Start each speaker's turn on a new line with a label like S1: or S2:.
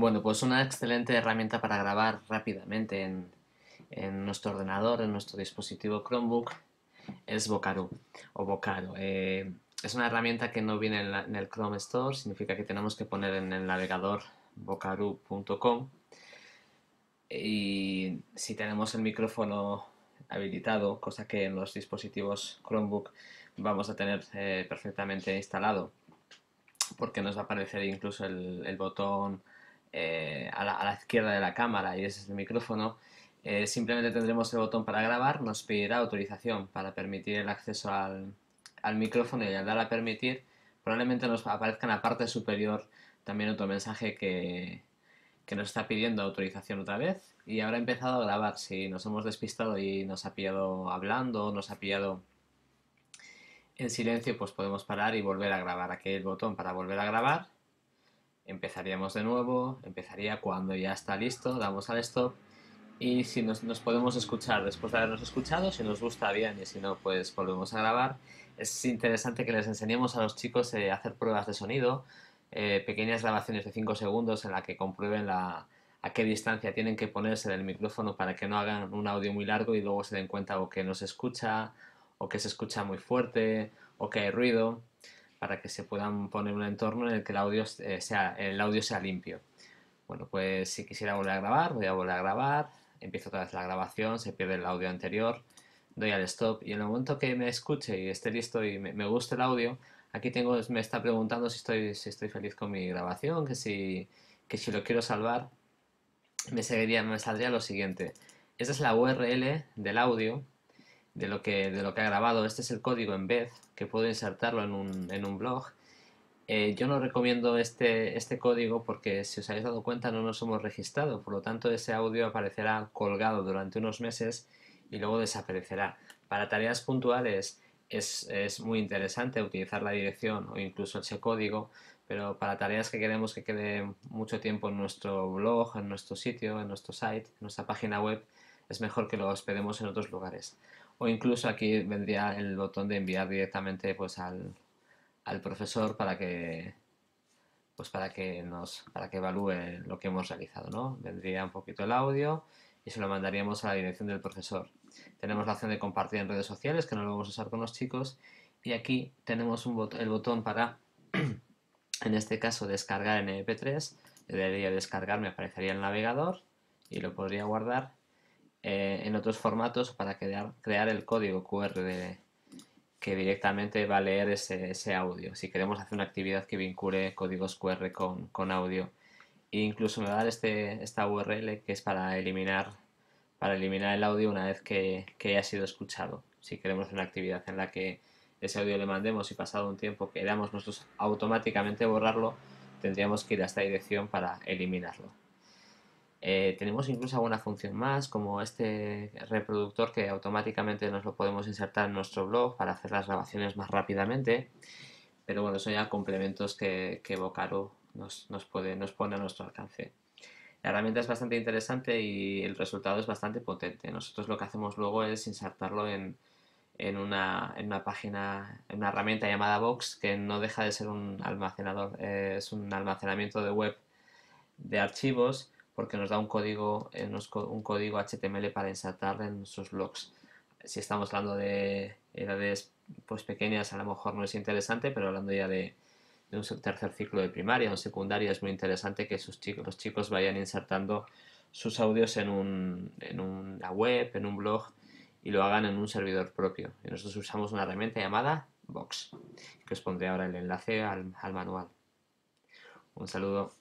S1: Bueno, pues una excelente herramienta para grabar rápidamente en, nuestro ordenador, en nuestro dispositivo Chromebook, es Vocaro o Vocaro. Eh, es una herramienta que no viene en, el Chrome Store, significa que tenemos que poner en el navegador vocaro.com y si tenemos el micrófono habilitado, cosa que en los dispositivos Chromebook vamos a tener eh, perfectamente instalado, porque nos va a aparecer incluso el botón eh, a, la, izquierda de la cámara y ese es el micrófono, eh, simplemente tendremos el botón para grabar, nos pedirá autorización para permitir el acceso al, micrófono y al dar a permitir probablemente nos aparezca en la parte superior también otro mensaje que, que nos está pidiendo autorización otra vez y habrá empezado a grabar. Si nos hemos despistado y nos ha pillado hablando, nos ha pillado en silencio, pues podemos parar y volver a grabar. Aquí el botón para volver a grabar empezaríamos de nuevo, empezaría cuando ya está listo, damos al stop y si nos, nos, podemos escuchar después de habernos escuchado, si nos gusta bien y si no, pues volvemos a grabar. Es interesante que les enseñemos a los chicos a eh, hacer pruebas de sonido, eh, pequeñas grabaciones de 5 segundos en la que comprueben la, a qué distancia tienen que ponerse del micrófono para que no hagan un audio muy largo y luego se den cuenta o que no se escucha, o que se escucha muy fuerte, o que hay ruido para que se puedan poner un entorno en el que el audio, eh, sea, el audio sea limpio. Bueno, pues si quisiera volver a grabar, voy a volver a grabar, empiezo otra vez la grabación, se pierde el audio anterior, doy al stop y en el momento que me escuche y esté listo y me, guste el audio, aquí tengo, me está preguntando si estoy, si estoy feliz con mi grabación, que si, si lo quiero salvar, me, seguiría, me saldría lo siguiente. Esta es la URL del audio de lo que, de lo que ha grabado. Este es el código en vez, que puedo insertarlo en un, en un blog. Eh, yo no recomiendo este, este código porque si os habéis dado cuenta no nos hemos registrado, por lo tanto ese audio aparecerá colgado durante unos meses y luego desaparecerá. Para tareas puntuales es, es muy interesante utilizar la dirección o incluso ese código, pero para tareas que queremos que quede mucho tiempo en nuestro blog, en nuestro sitio, en nuestro site, en nuestra página web, es mejor que lo hospedemos en otros lugares o incluso aquí vendría el botón de enviar directamente pues al, profesor para que pues para que nos para que evalúe lo que hemos realizado no vendría un poquito el audio y se lo mandaríamos a la dirección del profesor tenemos la opción de compartir en redes sociales que no lo vamos a usar con los chicos y aquí tenemos un el botón para en este caso descargar en mp3 le debería descargar me aparecería el navegador y lo podría guardar eh, en otros formatos para crear, el código QR que directamente va a leer ese, audio. Si queremos hacer una actividad que vincule códigos QR con, audio. E incluso me va a dar este, esta URL que es para eliminar, para eliminar el audio una vez que, que haya sido escuchado. Si queremos una actividad en la que ese audio le mandemos y pasado un tiempo queramos nosotros automáticamente borrarlo, tendríamos que ir a esta dirección para eliminarlo. Eh, tenemos incluso alguna función más, como este reproductor que automáticamente nos lo podemos insertar en nuestro blog para hacer las grabaciones más rápidamente. Pero bueno, son ya complementos que, que Vocaro nos, puede, nos pone a nuestro alcance. La herramienta es bastante interesante y el resultado es bastante potente. Nosotros lo que hacemos luego es insertarlo en, en una, página, en una herramienta llamada Vox que no deja de ser un almacenador, eh, es un almacenamiento de web de archivos porque nos da un código, eh, un código HTML para insertar en sus blogs. Si estamos hablando de edades pues, pequeñas, a lo mejor no es interesante, pero hablando ya de, un tercer ciclo de primaria o secundaria, es muy interesante que sus chicos, los chicos vayan insertando sus audios en, una web, en un blog y lo hagan en un servidor propio. Y nosotros usamos una herramienta llamada Vox, que os pondré ahora el enlace al manual. Un saludo.